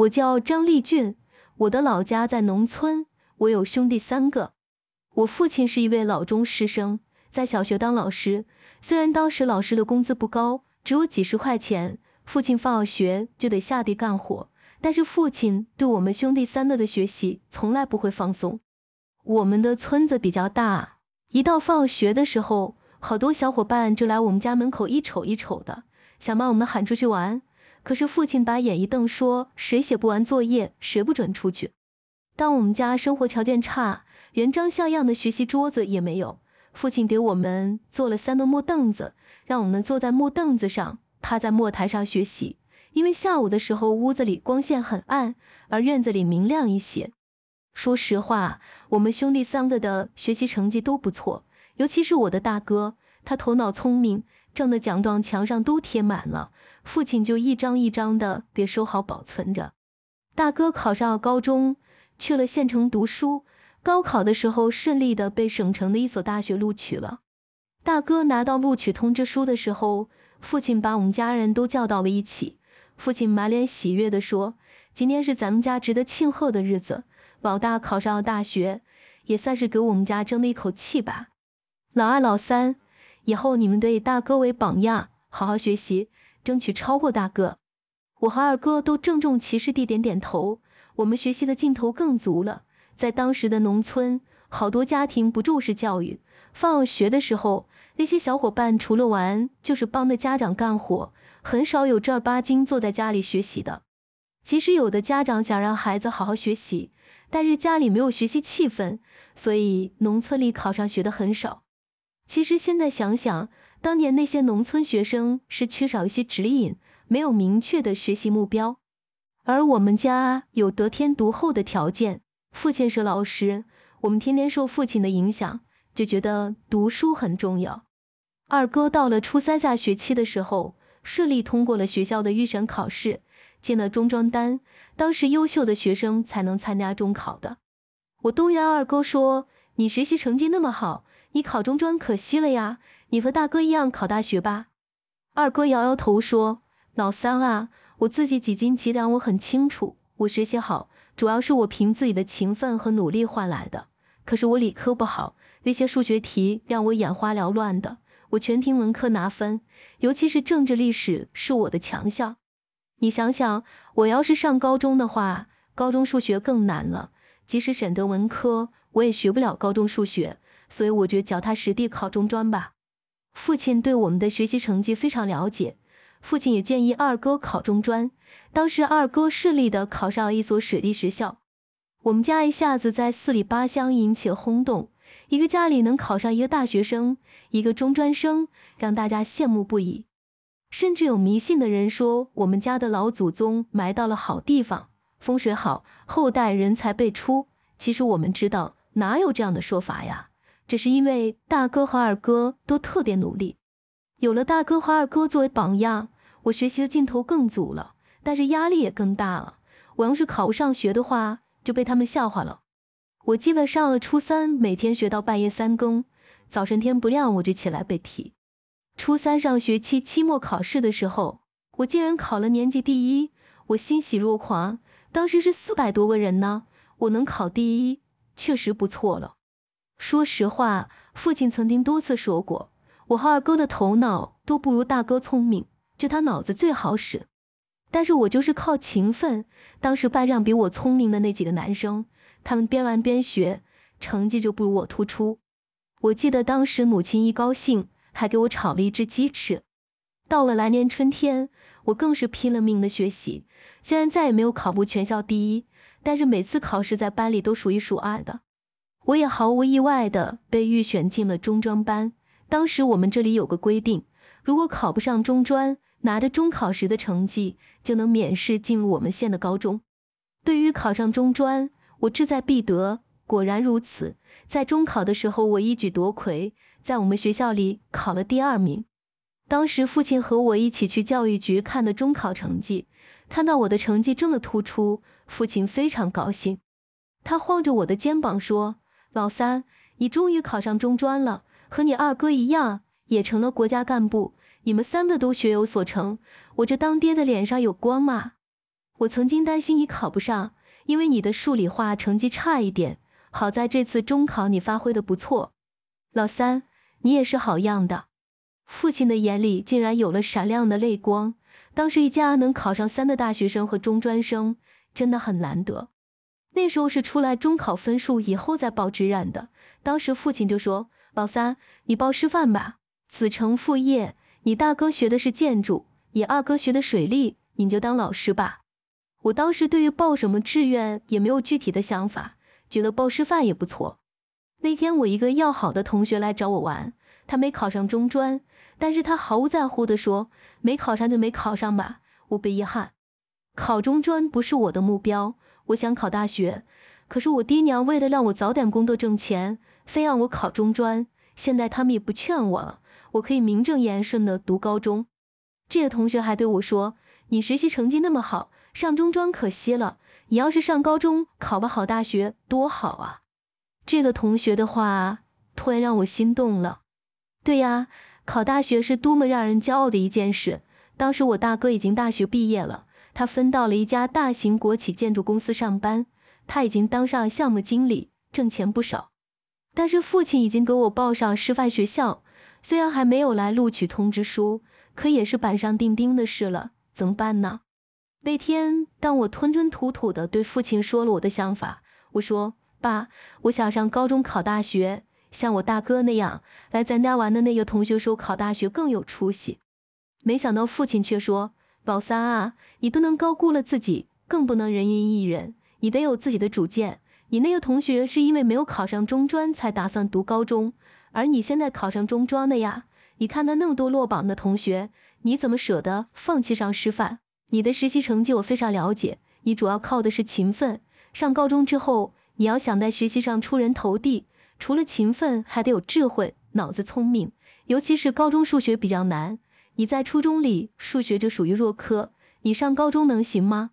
我叫张立俊，我的老家在农村。我有兄弟三个。我父亲是一位老中师生，在小学当老师。虽然当时老师的工资不高，只有几十块钱，父亲放了学就得下地干活，但是父亲对我们兄弟三个的学习从来不会放松。我们的村子比较大，一到放学的时候，好多小伙伴就来我们家门口一瞅一瞅的，想把我们喊出去玩。可是父亲把眼一瞪，说：“谁写不完作业，谁不准出去。”当我们家生活条件差，连张像样的学习桌子也没有，父亲给我们做了三个木凳子，让我们坐在木凳子上，趴在木台上学习。因为下午的时候，屋子里光线很暗，而院子里明亮一些。说实话，我们兄弟三个的学习成绩都不错，尤其是我的大哥，他头脑聪明。挣的奖状墙上都贴满了，父亲就一张一张的别收好保存着。大哥考上了高中，去了县城读书，高考的时候顺利的被省城的一所大学录取了。大哥拿到录取通知书的时候，父亲把我们家人都叫到了一起，父亲满脸喜悦的说：“今天是咱们家值得庆贺的日子，老大考上了大学，也算是给我们家争了一口气吧。”老二、老三。以后你们得以大哥为榜样，好好学习，争取超过大哥。我和二哥都郑重其事地点点头。我们学习的劲头更足了。在当时的农村，好多家庭不重视教育。放学的时候，那些小伙伴除了玩，就是帮着家长干活，很少有正儿八经坐在家里学习的。即使有的家长想让孩子好好学习，但是家里没有学习气氛，所以农村里考上学的很少。其实现在想想，当年那些农村学生是缺少一些指引，没有明确的学习目标。而我们家有得天独厚的条件，父亲是老师，我们天天受父亲的影响，就觉得读书很重要。二哥到了初三下学期的时候，顺利通过了学校的预选考试，进了中专班。当时优秀的学生才能参加中考的。我动员二哥说：“你学习成绩那么好。”你考中专可惜了呀！你和大哥一样考大学吧。二哥摇摇头说：“老三啊，我自己几斤几两我很清楚。我学习好，主要是我凭自己的勤奋和努力换来的。可是我理科不好，那些数学题让我眼花缭乱的。我全听文科拿分，尤其是政治历史是我的强项。你想想，我要是上高中的话，高中数学更难了。即使选得文科，我也学不了高中数学。”所以我觉得脚踏实地考中专吧。父亲对我们的学习成绩非常了解，父亲也建议二哥考中专。当时二哥顺利的考上了一所水利学校，我们家一下子在四里八乡引起了轰动。一个家里能考上一个大学生，一个中专生，让大家羡慕不已。甚至有迷信的人说我们家的老祖宗埋到了好地方，风水好，后代人才辈出。其实我们知道哪有这样的说法呀？只是因为大哥和二哥都特别努力，有了大哥和二哥作为榜样，我学习的劲头更足了，但是压力也更大了。我要是考不上学的话，就被他们笑话了。我记得上了初三，每天学到半夜三更，早晨天不亮我就起来背题。初三上学期期末考试的时候，我竟然考了年级第一，我欣喜若狂。当时是四百多个人呢，我能考第一，确实不错了。说实话，父亲曾经多次说过，我和二哥的头脑都不如大哥聪明，就他脑子最好使。但是我就是靠勤奋。当时班上比我聪明的那几个男生，他们边玩边学，成绩就不如我突出。我记得当时母亲一高兴，还给我炒了一只鸡翅。到了来年春天，我更是拼了命的学习，虽然再也没有考过全校第一，但是每次考试在班里都数一数二的。我也毫无意外的被预选进了中专班。当时我们这里有个规定，如果考不上中专，拿着中考时的成绩就能免试进入我们县的高中。对于考上中专，我志在必得。果然如此，在中考的时候，我一举夺魁，在我们学校里考了第二名。当时父亲和我一起去教育局看的中考成绩，看到我的成绩这么突出，父亲非常高兴，他晃着我的肩膀说。老三，你终于考上中专了，和你二哥一样，也成了国家干部。你们三个都学有所成，我这当爹的脸上有光吗？我曾经担心你考不上，因为你的数理化成绩差一点。好在这次中考你发挥的不错，老三，你也是好样的。父亲的眼里竟然有了闪亮的泪光。当时一家能考上三的大学生和中专生，真的很难得。那时候是出来中考分数以后再报志愿的。当时父亲就说：“老三，你报师范吧，子承父业。你大哥学的是建筑，你二哥学的水利，你就当老师吧。”我当时对于报什么志愿也没有具体的想法，觉得报师范也不错。那天我一个要好的同学来找我玩，他没考上中专，但是他毫无在乎地说：“没考上就没考上吧，我不遗憾。考中专不是我的目标。”我想考大学，可是我爹娘为了让我早点工作挣钱，非要我考中专。现在他们也不劝我了，我可以名正言顺的读高中。这个同学还对我说：“你学习成绩那么好，上中专可惜了。你要是上高中，考个好大学多好啊！”这个同学的话突然让我心动了。对呀，考大学是多么让人骄傲的一件事。当时我大哥已经大学毕业了。他分到了一家大型国企建筑公司上班，他已经当上项目经理，挣钱不少。但是父亲已经给我报上师范学校，虽然还没有来录取通知书，可也是板上钉钉的事了。怎么办呢？那天，当我吞吞吐吐地对父亲说了我的想法，我说：“爸，我想上高中考大学，像我大哥那样来咱家玩的那个同学说考大学更有出息。”没想到父亲却说。宝三啊，你不能高估了自己，更不能人云亦人，你得有自己的主见。你那个同学是因为没有考上中专才打算读高中，而你现在考上中专了呀。你看他那么多落榜的同学，你怎么舍得放弃上师范？你的学习成绩我非常了解，你主要靠的是勤奋。上高中之后，你要想在学习上出人头地，除了勤奋，还得有智慧，脑子聪明，尤其是高中数学比较难。你在初中里数学就属于弱科，你上高中能行吗？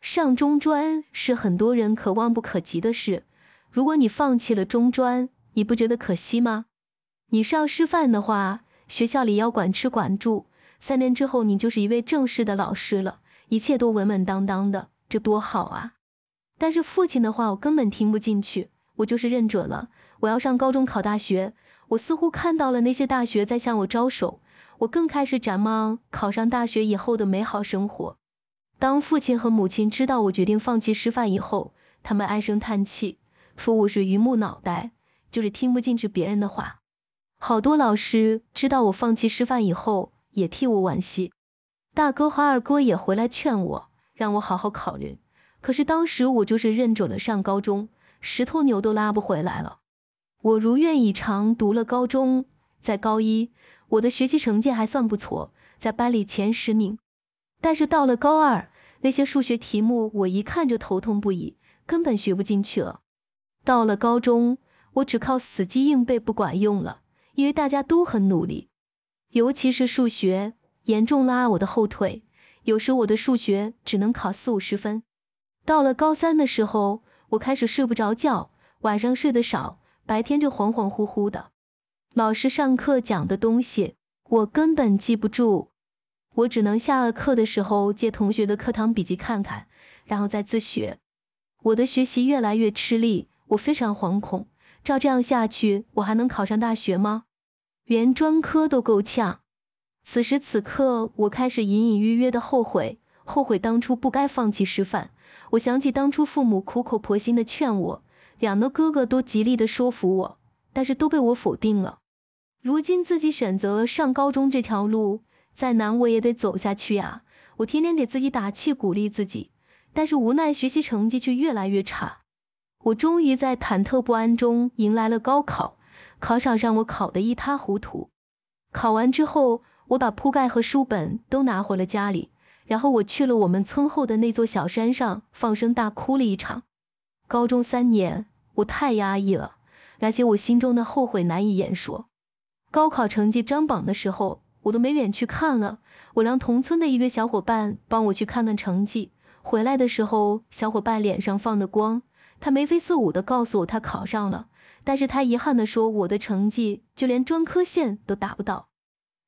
上中专是很多人可望不可及的事。如果你放弃了中专，你不觉得可惜吗？你是要师范的话，学校里要管吃管住，三年之后你就是一位正式的老师了，一切都稳稳当当的，这多好啊！但是父亲的话我根本听不进去，我就是认准了，我要上高中考大学。我似乎看到了那些大学在向我招手。我更开始展望考上大学以后的美好生活。当父亲和母亲知道我决定放弃师范以后，他们唉声叹气，说我是榆木脑袋，就是听不进去别人的话。好多老师知道我放弃师范以后，也替我惋惜。大哥和二哥也回来劝我，让我好好考虑。可是当时我就是认准了上高中，石头牛都拉不回来了。我如愿以偿读了高中。在高一，我的学习成绩还算不错，在班里前十名。但是到了高二，那些数学题目我一看就头痛不已，根本学不进去了。到了高中，我只靠死记硬背不管用了，因为大家都很努力，尤其是数学严重拉我的后腿。有时我的数学只能考四五十分。到了高三的时候，我开始睡不着觉，晚上睡得少，白天就恍恍惚惚的。老师上课讲的东西我根本记不住，我只能下了课的时候借同学的课堂笔记看看，然后再自学。我的学习越来越吃力，我非常惶恐。照这样下去，我还能考上大学吗？连专科都够呛。此时此刻，我开始隐隐约约的后悔，后悔当初不该放弃师范。我想起当初父母苦口婆心的劝我，两个哥哥都极力的说服我，但是都被我否定了。如今自己选择上高中这条路，再难我也得走下去呀！我天天给自己打气，鼓励自己，但是无奈学习成绩却越来越差。我终于在忐忑不安中迎来了高考，考场上我考得一塌糊涂。考完之后，我把铺盖和书本都拿回了家里，然后我去了我们村后的那座小山上放声大哭了一场。高中三年，我太压抑了，而且我心中的后悔难以言说。高考成绩张榜的时候，我都没脸去看了。我让同村的一个小伙伴帮我去看看成绩。回来的时候，小伙伴脸上放着光，他眉飞色舞的告诉我他考上了。但是他遗憾的说，我的成绩就连专科线都达不到。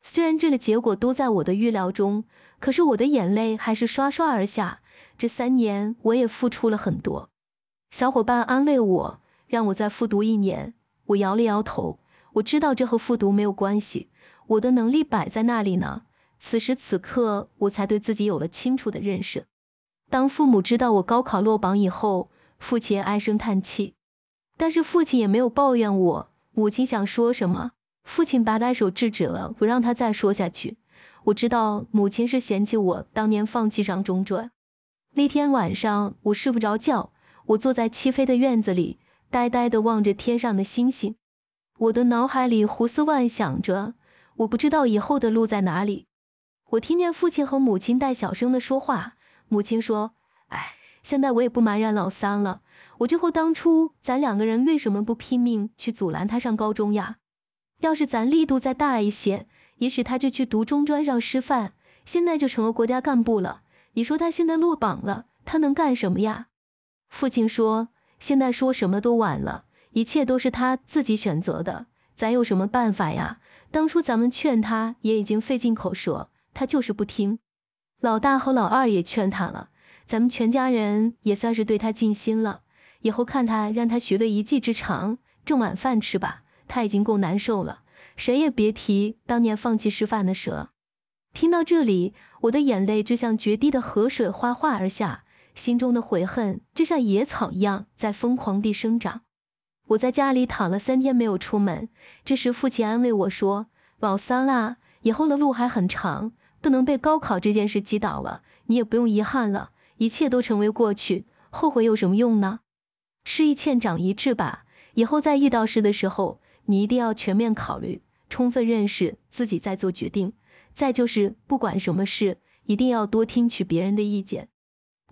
虽然这个结果都在我的预料中，可是我的眼泪还是刷刷而下。这三年我也付出了很多。小伙伴安慰我，让我再复读一年。我摇了摇头。我知道这和复读没有关系，我的能力摆在那里呢。此时此刻，我才对自己有了清楚的认识。当父母知道我高考落榜以后，父亲唉声叹气，但是父亲也没有抱怨我。母亲想说什么，父亲摆摆手制止了，不让他再说下去。我知道母亲是嫌弃我当年放弃上中专。那天晚上，我睡不着觉，我坐在漆黑的院子里，呆呆地望着天上的星星。我的脑海里胡思乱想着，我不知道以后的路在哪里。我听见父亲和母亲带小声的说话。母亲说：“哎，现在我也不埋怨老三了，我就后当初咱两个人为什么不拼命去阻拦他上高中呀？要是咱力度再大一些，也许他就去读中专，上师范，现在就成了国家干部了。你说他现在落榜了，他能干什么呀？”父亲说：“现在说什么都晚了。”一切都是他自己选择的，咱有什么办法呀？当初咱们劝他，也已经费尽口舌，他就是不听。老大和老二也劝他了，咱们全家人也算是对他尽心了。以后看他，让他学了一技之长，挣碗饭吃吧。他已经够难受了，谁也别提当年放弃师范的事。听到这里，我的眼泪就像决堤的河水哗哗而下，心中的悔恨就像野草一样在疯狂地生长。我在家里躺了三天没有出门。这时，父亲安慰我说：“老三啦，以后的路还很长，不能被高考这件事击倒了。你也不用遗憾了，一切都成为过去，后悔有什么用呢？吃一堑，长一智吧。以后在遇到事的时候，你一定要全面考虑，充分认识自己再做决定。再就是，不管什么事，一定要多听取别人的意见。”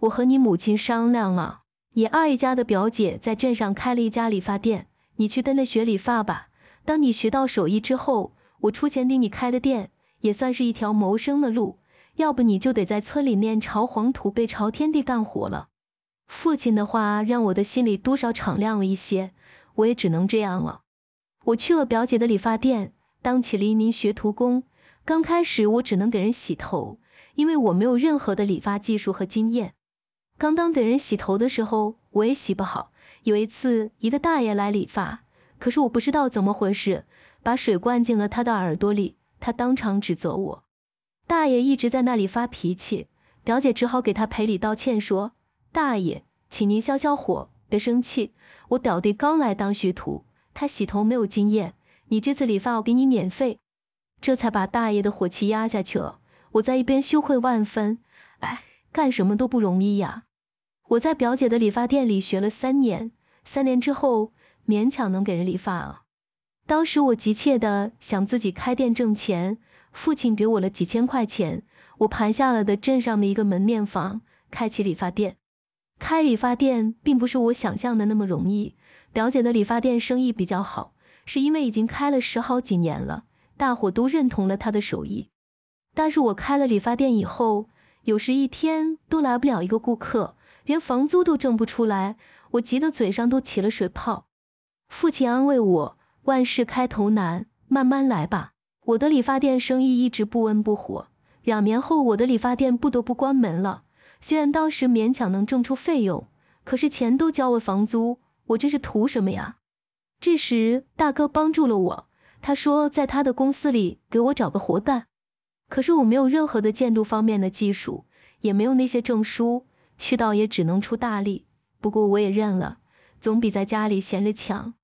我和你母亲商量了。你二姨家的表姐在镇上开了一家理发店，你去跟着学理发吧。当你学到手艺之后，我出钱给你开的店，也算是一条谋生的路。要不你就得在村里面朝黄土背朝天地干活了。父亲的话让我的心里多少敞亮了一些。我也只能这样了。我去了表姐的理发店，当起了一名学徒工。刚开始我只能给人洗头，因为我没有任何的理发技术和经验。刚刚等人洗头的时候，我也洗不好。有一次，一个大爷来理发，可是我不知道怎么回事，把水灌进了他的耳朵里。他当场指责我，大爷一直在那里发脾气。表姐只好给他赔礼道歉，说：“大爷，请您消消火，别生气。我表弟刚来当学徒，他洗头没有经验。你这次理发我给你免费。”这才把大爷的火气压下去了。我在一边羞愧万分，哎。干什么都不容易呀！我在表姐的理发店里学了三年，三年之后勉强能给人理发啊。当时我急切的想自己开店挣钱，父亲给我了几千块钱，我盘下了的镇上的一个门面房，开起理发店。开理发店并不是我想象的那么容易。表姐的理发店生意比较好，是因为已经开了十好几年了，大伙都认同了她的手艺。但是我开了理发店以后，有时一天都来不了一个顾客，连房租都挣不出来，我急得嘴上都起了水泡。父亲安慰我：“万事开头难，慢慢来吧。”我的理发店生意一直不温不火，两年后我的理发店不得不关门了。虽然当时勉强能挣出费用，可是钱都交了房租，我这是图什么呀？这时大哥帮助了我，他说在他的公司里给我找个活干。可是我没有任何的建筑方面的技术，也没有那些证书，去到也只能出大力。不过我也认了，总比在家里闲着强。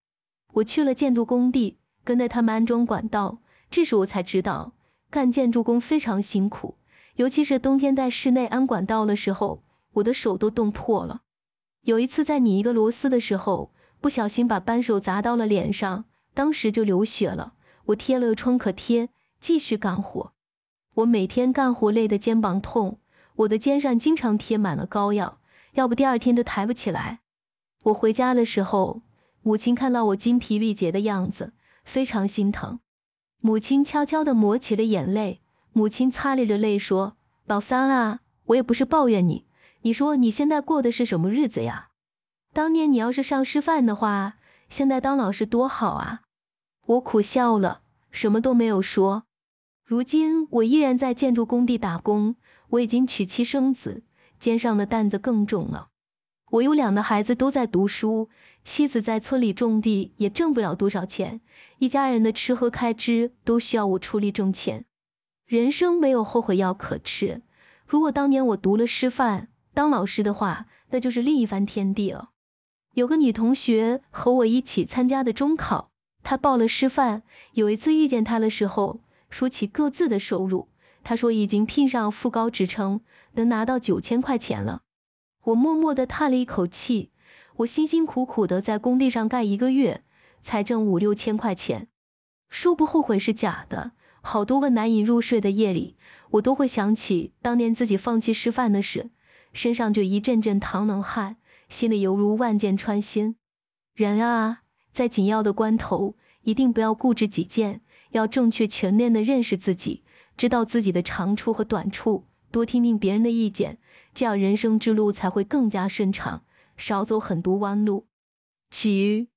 我去了建筑工地，跟着他们安装管道。这时我才知道，干建筑工非常辛苦，尤其是冬天在室内安管道的时候，我的手都冻破了。有一次在拧一个螺丝的时候，不小心把扳手砸到了脸上，当时就流血了。我贴了创可贴，继续干活。我每天干活累得肩膀痛，我的肩上经常贴满了膏药，要不第二天都抬不起来。我回家的时候，母亲看到我精疲力竭的样子，非常心疼。母亲悄悄地抹起了眼泪。母亲擦了着泪说：“老三啊，我也不是抱怨你，你说你现在过的是什么日子呀？当年你要是上师范的话，现在当老师多好啊！”我苦笑了，什么都没有说。如今我依然在建筑工地打工，我已经娶妻生子，肩上的担子更重了。我有两个孩子都在读书，妻子在村里种地，也挣不了多少钱，一家人的吃喝开支都需要我出力挣钱。人生没有后悔药可吃，如果当年我读了师范当老师的话，那就是另一番天地了。有个女同学和我一起参加的中考，她报了师范。有一次遇见她的时候。说起各自的收入，他说已经聘上副高职称，能拿到九千块钱了。我默默地叹了一口气。我辛辛苦苦地在工地上干一个月，才挣五六千块钱，说不后悔是假的。好多个难以入睡的夜里，我都会想起当年自己放弃师范的事，身上就一阵阵糖冷汗，心里犹如万箭穿心。人啊，在紧要的关头，一定不要固执己见。要正确全面的认识自己，知道自己的长处和短处，多听听别人的意见，这样人生之路才会更加顺畅，少走很多弯路。余。